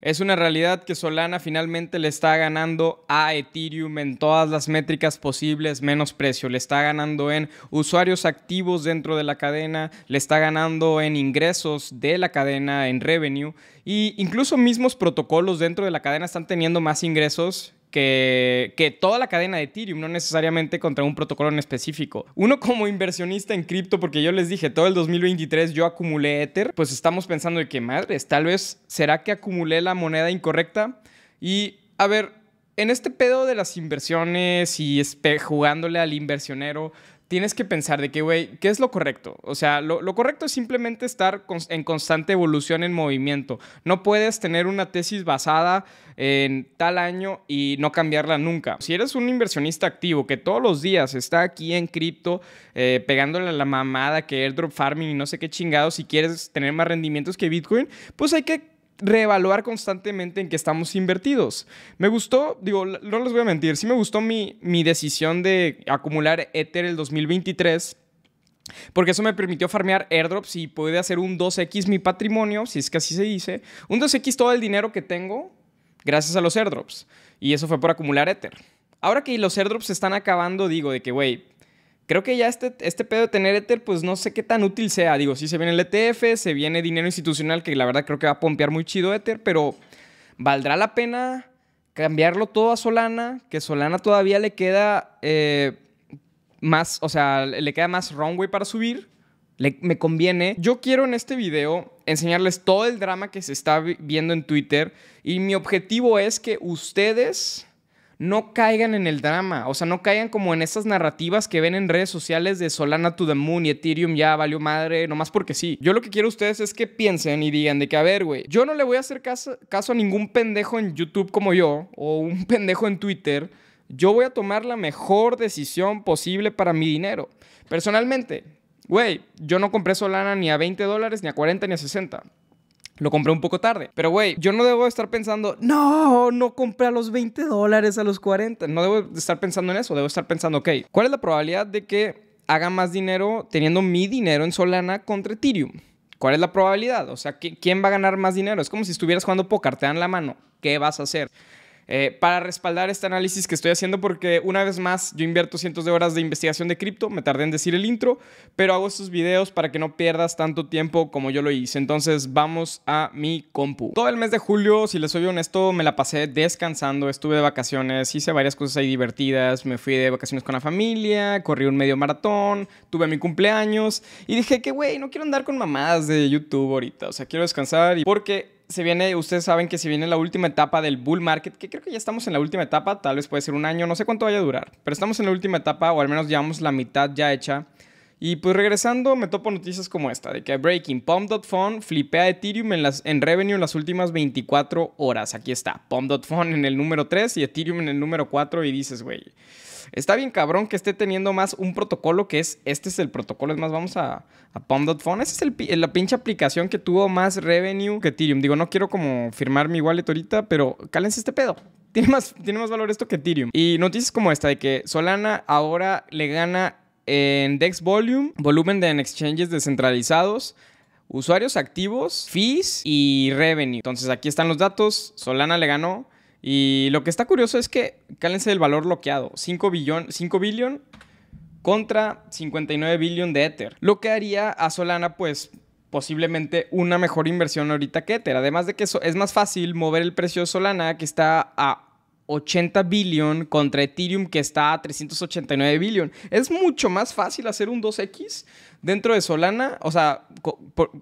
Es una realidad que Solana finalmente le está ganando a Ethereum en todas las métricas posibles menos precio. Le está ganando en usuarios activos dentro de la cadena, le está ganando en ingresos de la cadena, en revenue. e incluso mismos protocolos dentro de la cadena están teniendo más ingresos que, que, toda la cadena de Ethereum, no necesariamente contra un protocolo en específico. Uno como inversionista en cripto, porque yo les dije, todo el 2023 yo acumulé Ether, pues estamos pensando de que madres, tal vez será que acumulé la moneda incorrecta. Y a ver, en este pedo de las inversiones y jugándole al inversionero, tienes que pensar de que, güey, ¿qué es lo correcto? O sea, lo, correcto es simplemente estar en constante evolución, en movimiento. No puedes tener una tesis basada en tal año y no cambiarla nunca. Si eres un inversionista activo que todos los días está aquí en cripto eh, pegándole a la mamada que airdrop farming y no sé qué chingados, si quieres tener más rendimientos que Bitcoin, pues hay que reevaluar constantemente en que estamos invertidos. Me gustó, digo, no les voy a mentir, sí me gustó mi, mi decisión de acumular Ether el 2023. Porque eso me permitió farmear airdrops y pude hacer un 2x mi patrimonio, si es que así se dice. Un 2x todo el dinero que tengo gracias a los airdrops. Y eso fue por acumular Ether. Ahora que los airdrops se están acabando, digo de que, güey, creo que ya este, este pedo de tener Ether, pues no sé qué tan útil sea. Digo, sí se viene el ETF, se viene dinero institucional, que la verdad creo que va a pompear muy chido Ether, pero ¿valdrá la pena cambiarlo todo a Solana? Que Solana todavía le queda eh, más, o sea, le queda más runway para subir. me conviene. Yo quiero en este video enseñarles todo el drama que se está viendo en Twitter y mi objetivo es que ustedes no caigan en el drama, o sea, no caigan como en esas narrativas que ven en redes sociales de Solana to the Moon y Ethereum ya valió madre, nomás porque sí. Yo lo que quiero a ustedes es que piensen y digan de que, a ver, güey, yo no le voy a hacer caso, caso a ningún pendejo en YouTube como yo o un pendejo en Twitter. Yo voy a tomar la mejor decisión posible para mi dinero. Personalmente, güey, yo no compré Solana ni a 20 dólares, ni a 40, ni a 60. Lo compré un poco tarde. Pero, güey, yo no debo estar pensando, no, no compré a los 20 dólares, a los 40. No debo estar pensando en eso. Debo estar pensando, ok, ¿cuál es la probabilidad de que haga más dinero teniendo mi dinero en Solana contra Ethereum? ¿Cuál es la probabilidad? O sea, ¿quién va a ganar más dinero? Es como si estuvieras jugando póker, te dan la mano. ¿Qué vas a hacer? Eh, para respaldar este análisis que estoy haciendo, porque una vez más yo invierto cientos de horas de investigación de cripto, me tardé en decir el intro, pero hago estos videos para que no pierdas tanto tiempo como yo lo hice. Entonces vamos a mi compu. Todo el mes de julio, si les soy honesto, me la pasé descansando, estuve de vacaciones, hice varias cosas ahí divertidas, me fui de vacaciones con la familia, corrí un medio maratón, tuve mi cumpleaños y dije que, güey, no quiero andar con mamás de YouTube ahorita, o sea, quiero descansar y porque se viene, ustedes saben que si viene la última etapa del bull market, que creo que ya estamos en la última etapa, tal vez puede ser un año, no sé cuánto vaya a durar, pero estamos en la última etapa o al menos llevamos la mitad ya hecha. Y pues regresando, me topo noticias como esta, de que Breaking, pom.phone flipea Ethereum en, las, en revenue en las últimas 24 horas. Aquí está, pom.phone en el número 3 y Ethereum en el número 4 y dices, güey, está bien cabrón que esté teniendo más un protocolo que es, este es el protocolo, es más, vamos a, a esa es la pinche aplicación que tuvo más revenue que Ethereum. Digo, no quiero como firmar mi wallet ahorita, pero cálense este pedo. Tiene más, valor esto que Ethereum. Y noticias como esta de que Solana ahora le gana en Dex Volume, volumen de exchanges descentralizados, usuarios activos, fees y revenue. Entonces aquí están los datos. Solana le ganó y lo que está curioso es que, cálense el valor bloqueado, 5 billón, 5 contra 59 Billion de Ether, lo que haría a Solana pues posiblemente una mejor inversión ahorita que Ether, además de que es más fácil mover el precio de Solana que está a 80 Billion, contra Ethereum que está a 389 Billion. Es mucho más fácil hacer un 2X dentro de Solana, o sea,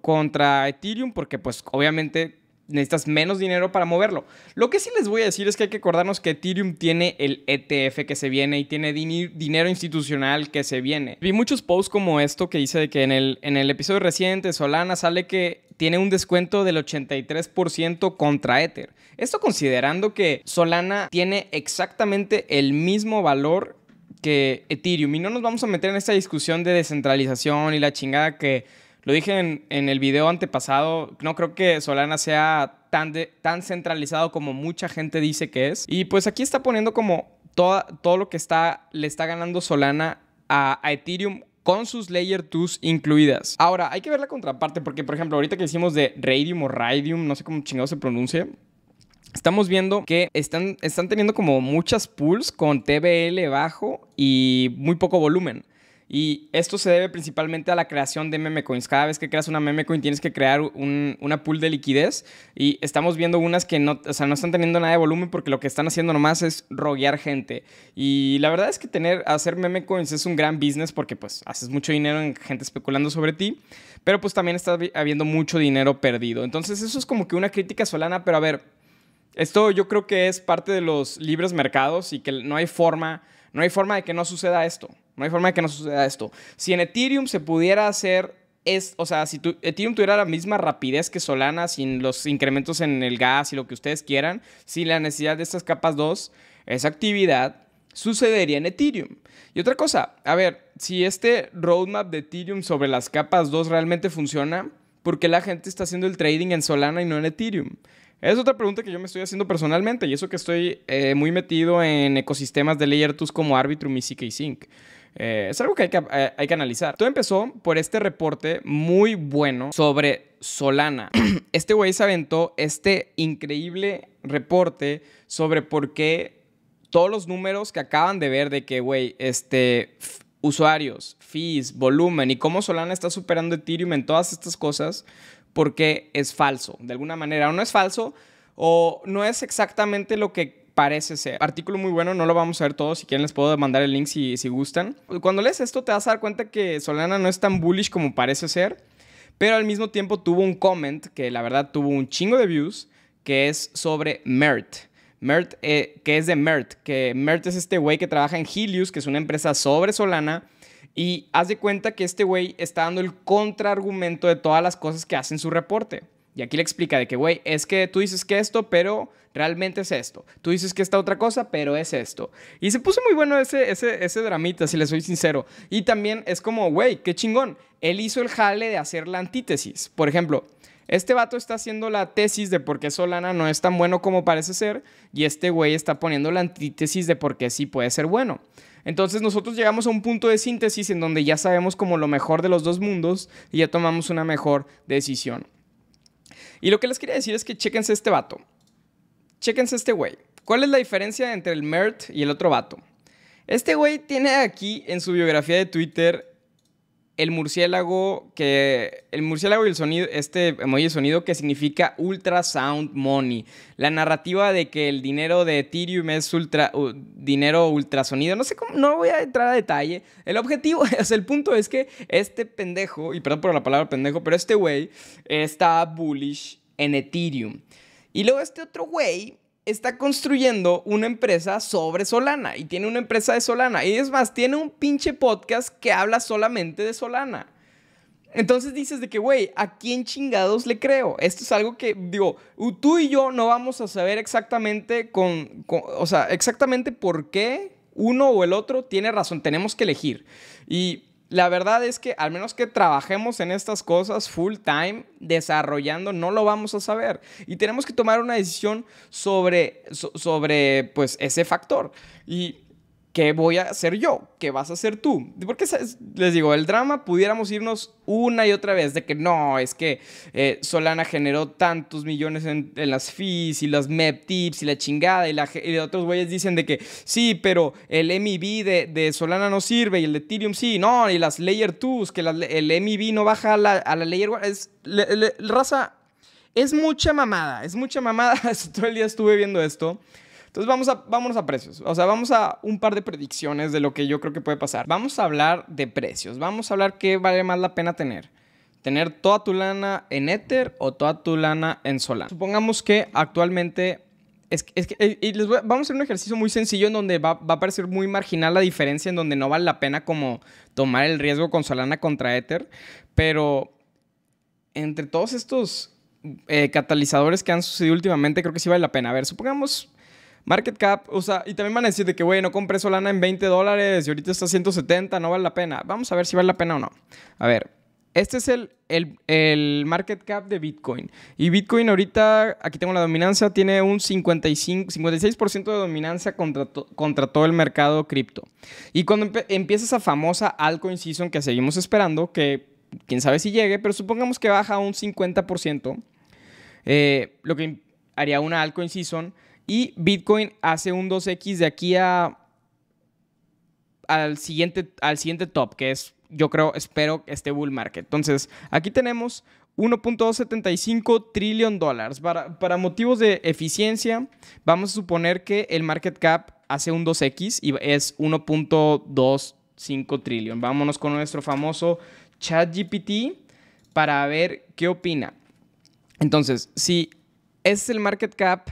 contra Ethereum porque pues obviamente necesitas menos dinero para moverlo. Lo que sí les voy a decir es que hay que acordarnos que Ethereum tiene el ETF que se viene y tiene dinero institucional que se viene. Vi muchos posts como esto que dice que en el, en el episodio reciente Solana sale que tiene un descuento del 83% contra Ether. Esto considerando que Solana tiene exactamente el mismo valor que Ethereum. Y no nos vamos a meter en esta discusión de descentralización y la chingada que lo dije en, el video antepasado, no creo que Solana sea tan, centralizado como mucha gente dice que es. Y pues aquí está poniendo como toda, todo lo que está, le está ganando Solana a, Ethereum con sus Layer 2 incluidas. Ahora, hay que ver la contraparte, porque por ejemplo, ahorita que hicimos de Radium o Radium, no sé cómo chingado se pronuncia. Estamos viendo que están, están teniendo como muchas pools con TBL bajo y muy poco volumen. Y esto se debe principalmente a la creación de meme coins Cada vez que creas una meme coin tienes que crear una pool de liquidez. Y estamos viendo unas que no, no están teniendo nada de volumen porque lo que están haciendo nomás es roguear gente. Y la verdad es que tener, hacer coins es un gran business porque pues haces mucho dinero en gente especulando sobre ti. Pero pues también está habiendo mucho dinero perdido. Entonces eso es como que una crítica solana. Pero a ver, esto yo creo que es parte de los libres mercados y que no hay forma, no hay forma de que no suceda esto. No hay forma de que no suceda esto. Si en Ethereum se pudiera hacer es, o sea, si Ethereum tuviera la misma rapidez que Solana sin los incrementos en el gas y lo que ustedes quieran, sin la necesidad de estas capas 2, esa actividad sucedería en Ethereum. Y otra cosa, a ver, si este roadmap de Ethereum sobre las capas 2 realmente funciona, ¿por qué la gente está haciendo el trading en Solana y no en Ethereum? Es otra pregunta que yo me estoy haciendo personalmente, y eso que estoy eh, muy metido en ecosistemas de Layer 2 como Arbitrum y Sync. Eh, es algo que eh, hay que, analizar. Todo empezó por este reporte muy bueno sobre Solana. Este güey se aventó este increíble reporte sobre por qué todos los números que acaban de ver de que, güey, este, usuarios, fees, volumen y cómo Solana está superando Ethereum en todas estas cosas, porque es falso, de alguna manera. O no es falso, o no es exactamente lo que parece ser. Artículo muy bueno, no lo vamos a ver todo. Si quieren, les puedo mandar el link si, si gustan. Cuando lees esto, te vas a dar cuenta que Solana no es tan bullish como parece ser, pero al mismo tiempo tuvo un comment que la verdad tuvo un chingo de views, que es sobre MERT. MERT, eh, que es de MERT, que MERT es este güey que trabaja en Helios, que es una empresa sobre Solana. Y haz de cuenta que este güey está dando el contraargumento de todas las cosas que hace en su reporte. Y aquí le explica de que, güey, es que tú dices que esto, pero realmente es esto. Tú dices que esta otra cosa, pero es esto. Y se puso muy bueno ese, ese, ese dramita, si le soy sincero. Y también es como, güey, qué chingón. Él hizo el jale de hacer la antítesis. Por ejemplo, este vato está haciendo la tesis de por qué Solana no es tan bueno como parece ser, y este güey está poniendo la antítesis de por qué sí puede ser bueno. Entonces nosotros llegamos a un punto de síntesis en donde ya sabemos como lo mejor de los dos mundos y ya tomamos una mejor decisión. Y lo que les quería decir es que chéquense este vato. Chéquense este güey. ¿Cuál es la diferencia entre el Mert y el otro vato? Este güey tiene aquí en su biografía de Twitter el murciélago que el murciélago y el sonido este emoji de sonido que significa ultrasound money la narrativa de que el dinero de Ethereum es ultra dinero ultrasonido no sé cómo no voy a entrar a detalle el objetivo es el punto es que este pendejo y perdón por la palabra pendejo pero este güey está bullish en Ethereum y luego este otro güey está construyendo una empresa sobre Solana y tiene una empresa de Solana. Y es más, tiene un pinche podcast que habla solamente de Solana. Entonces dices de que, güey, ¿a quién chingados le creo? Esto es algo que, digo, tú y yo no vamos a saber exactamente con, o sea, exactamente por qué uno o el otro tiene razón. Tenemos que elegir. Y la verdad es que al menos que trabajemos en estas cosas full time, desarrollando, no lo vamos a saber. Y tenemos que tomar una decisión sobre, sobre pues, ese factor. Y ¿Qué voy a hacer yo? ¿Qué vas a hacer tú? Porque les digo, el drama pudiéramos irnos una y otra vez de que no, es que eh, Solana generó tantos millones en, las fees y las MEP tips y la chingada y, la, otros güeyes dicen de que sí, pero el MIB de, Solana no sirve y el de Ethereum sí, no, y las Layer 2s, que el MIB no baja a la, Layer 1, es raza, es mucha mamada, es mucha mamada, todo el día estuve viendo esto. Entonces vamos a, vámonos a precios. O sea, vamos a un par de predicciones de lo que yo creo que puede pasar. Vamos a hablar de precios. Vamos a hablar qué vale más la pena tener. Tener toda tu lana en Ether o toda tu lana en Solana. Supongamos que actualmente... Eh, y les vamos a hacer un ejercicio muy sencillo en donde va, a parecer muy marginal la diferencia, en donde no vale la pena como tomar el riesgo con Solana contra Ether. Pero entre todos estos eh, catalizadores que han sucedido últimamente, creo que sí vale la pena. A ver, supongamos Market cap, o sea, y también van a decir de que, güey, no compré Solana en 20 dólares y ahorita está a 170, no vale la pena. Vamos a ver si vale la pena o no. A ver, este es el, el, market cap de Bitcoin. Y Bitcoin ahorita, aquí tengo la dominancia, tiene un 55, 56% de dominancia contra, contra, todo el mercado cripto. Y cuando empieza esa famosa altcoin season que seguimos esperando, que quién sabe si llegue, pero supongamos que baja un 50%, eh, lo que haría una altcoin season y Bitcoin hace un 2X de aquí a, al, siguiente, al siguiente top, que es, yo creo, espero, este bull market. Entonces, aquí tenemos 1.275 trillón dólares. Para, para, motivos de eficiencia, vamos a suponer que el market cap hace un 2X y es 1.25 trillón. Vámonos con nuestro famoso ChatGPT para ver qué opina. Entonces, si es el market cap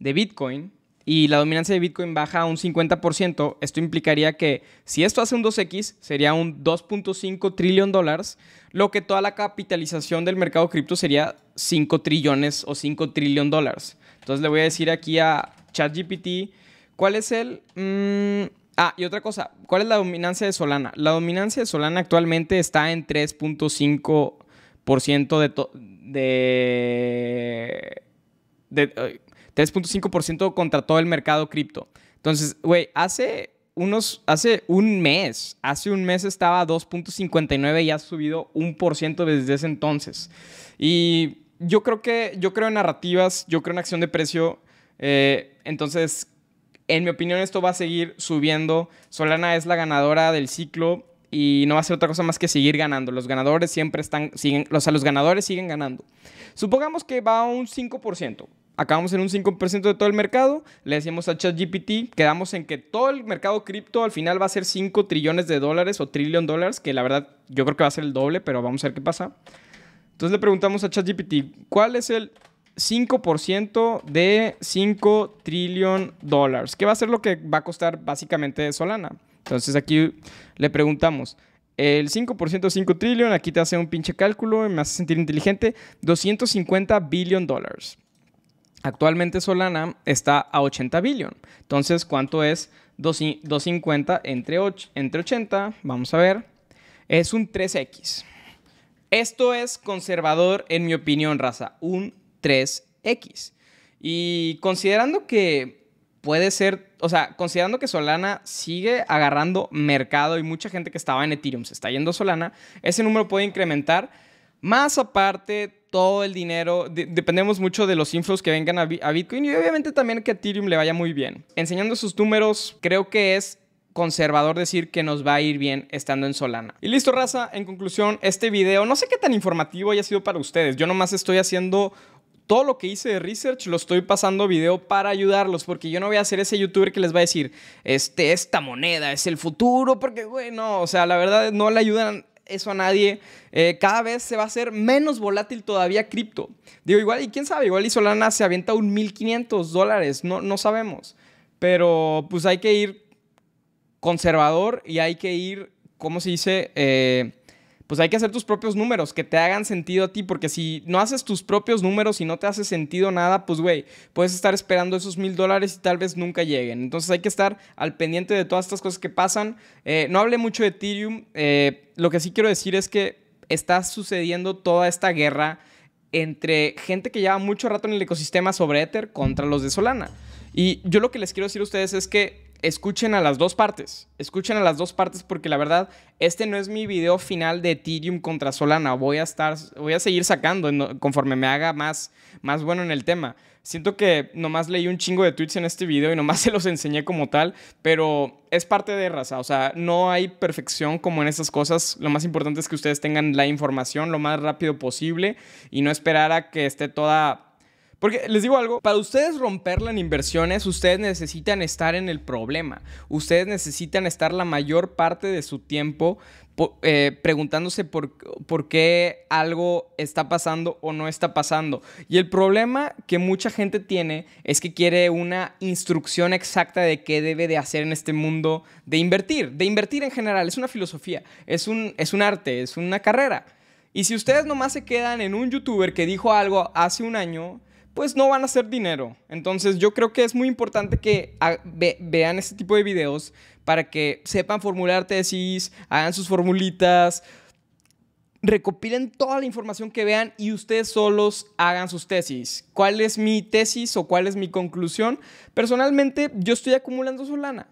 de Bitcoin y la dominancia de Bitcoin baja a un 50%, esto implicaría que si esto hace un 2X, sería un 2.5 trillón dólares, lo que toda la capitalización del mercado cripto sería 5 trillones o 5 trillón dólares. Entonces le voy a decir aquí a ChatGPT, ¿cuál es el... Mm, ah, y otra cosa, ¿cuál es la dominancia de Solana? La dominancia de Solana actualmente está en 3.5% de... de... de 3.5% contra todo el mercado cripto. Entonces, güey, hace unos, hace un mes, hace un mes estaba 2.59 y ha subido un por ciento desde ese entonces. Y yo creo que, yo creo en narrativas, yo creo en acción de precio. Eh, entonces, en mi opinión, esto va a seguir subiendo. Solana es la ganadora del ciclo y no va a ser otra cosa más que seguir ganando. Los ganadores siempre están, siguen, o sea, los ganadores siguen ganando. Supongamos que va a un 5% acabamos en un 5% de todo el mercado, le decimos a ChatGPT, quedamos en que todo el mercado cripto al final va a ser 5 trillones de dólares o trillón dólares, que la verdad yo creo que va a ser el doble, pero vamos a ver qué pasa. Entonces le preguntamos a ChatGPT, ¿cuál es el 5% de 5 trillón dólares? ¿Qué va a ser lo que va a costar básicamente Solana? Entonces aquí le preguntamos, el 5% de 5 trillón aquí te hace un pinche cálculo y me hace sentir inteligente, 250 billion dólares. Actualmente Solana está a 80 billion. Entonces, ¿cuánto es 250 entre, 80? Vamos a ver. Es un 3X. Esto es conservador, en mi opinión, raza. Un 3X. Y considerando que puede ser, o sea, considerando que Solana sigue agarrando mercado y mucha gente que estaba en Ethereum se está yendo a Solana, ese número puede incrementar más aparte, todo el dinero, dependemos mucho de los inflows que vengan a, Bitcoin y obviamente también que a Ethereum le vaya muy bien. Enseñando sus números, creo que es conservador decir que nos va a ir bien estando en Solana. Y listo, raza, en conclusión, este video, no sé qué tan informativo haya sido para ustedes, yo nomás estoy haciendo todo lo que hice de research lo estoy pasando video para ayudarlos, porque yo no voy a ser ese youtuber que les va a decir, este, esta moneda es el futuro, porque, bueno, o sea, la verdad no le ayudan eso a nadie. Eh, cada vez se va a hacer menos volátil todavía cripto. Digo, igual, y quién sabe, igual y Solana se avienta un 1500 dólares, no, no sabemos. Pero pues hay que ir conservador y hay que ir, ¿cómo se dice? Eh, pues hay que hacer tus propios números que te hagan sentido a ti, porque si no haces tus propios números y no te hace sentido nada, pues güey, puedes estar esperando esos mil dólares y tal vez nunca lleguen. Entonces hay que estar al pendiente de todas estas cosas que pasan. Eh, no hablé mucho de Ethereum, eh, lo que sí quiero decir es que está sucediendo toda esta guerra entre gente que lleva mucho rato en el ecosistema sobre Ether contra los de Solana. Y yo lo que les quiero decir a ustedes es que escuchen a las dos partes. Escuchen a las dos partes porque la verdad, este no es mi video final de Ethereum contra Solana. Voy a estar, voy a seguir sacando conforme me haga más, más bueno en el tema. Siento que nomás leí un chingo de tweets en este video y nomás se los enseñé como tal, pero es parte de raza. O sea, no hay perfección como en esas cosas. Lo más importante es que ustedes tengan la información lo más rápido posible y no esperar a que esté toda porque les digo algo, para ustedes romperla en inversiones, ustedes necesitan estar en el problema. Ustedes necesitan estar la mayor parte de su tiempo eh, preguntándose por, qué algo está pasando o no está pasando. Y el problema que mucha gente tiene es que quiere una instrucción exacta de qué debe de hacer en este mundo de invertir, de invertir en general. Es una filosofía, es un, es un arte, es una carrera. Y si ustedes nomás se quedan en un youtuber que dijo algo hace un año, pues no van a hacer dinero. Entonces yo creo que es muy importante que vean este tipo de videos para que sepan formular tesis, hagan sus formulitas, recopilen toda la información que vean y ustedes solos hagan sus tesis. ¿Cuál es mi tesis o cuál es mi conclusión? Personalmente yo estoy acumulando Solana.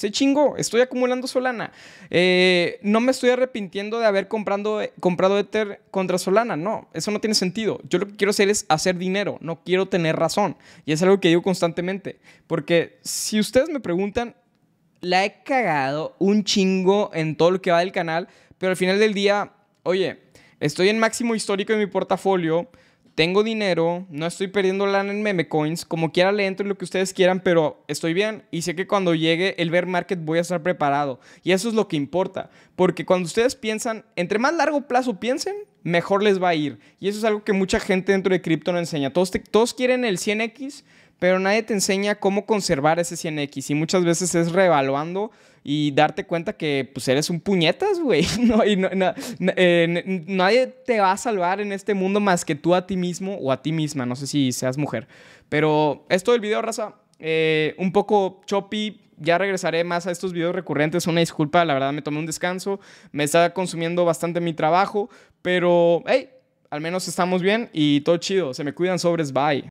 Se chingo! estoy acumulando Solana. Eh, no me estoy arrepintiendo de haber comprando, comprado Ether contra Solana, no, eso no tiene sentido. Yo lo que quiero hacer es hacer dinero, no quiero tener razón. Y es algo que digo constantemente, porque si ustedes me preguntan, la he cagado un chingo en todo lo que va del canal, pero al final del día, oye, estoy en máximo histórico en mi portafolio, tengo dinero, no estoy perdiendo lana en meme coins, como quiera le entro lo que ustedes quieran, pero estoy bien y sé que cuando llegue el bear market voy a estar preparado. Y eso es lo que importa, porque cuando ustedes piensan, entre más largo plazo piensen, mejor les va a ir. Y eso es algo que mucha gente dentro de cripto no enseña. Todos, todos quieren el 100x, pero nadie te enseña cómo conservar ese 100x y muchas veces es revaluando y darte cuenta que pues eres un puñetas, güey. No, eh, nadie te va a salvar en este mundo más que tú a ti mismo o a ti misma. No sé si seas mujer. Pero esto del el video, raza. Eh, un poco choppy. Ya regresaré más a estos videos recurrentes. Una disculpa, la verdad me tomé un descanso. Me está consumiendo bastante mi trabajo. Pero, hey, al menos estamos bien y todo chido. Se me cuidan sobres. Bye.